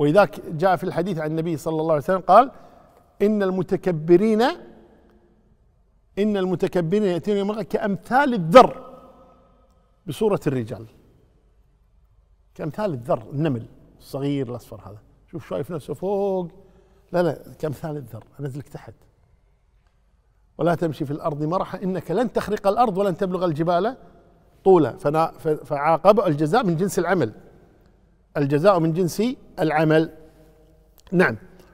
ولذلك جاء في الحديث عن النبي صلى الله عليه وسلم قال إن المتكبرين إن المتكبرين يأتون يوم كأمثال الذر بصورة الرجال كأمثال الذر النمل الصغير الأصفر هذا شوف شايف نفسه فوق لا لا كأمثال الذر أنزلك تحت ولا تمشي في الأرض مرحا إنك لن تخرق الأرض ولن تبلغ الجبال طولا فعاقب الجزاء من جنس العمل الجزاء من جنس العمل نعم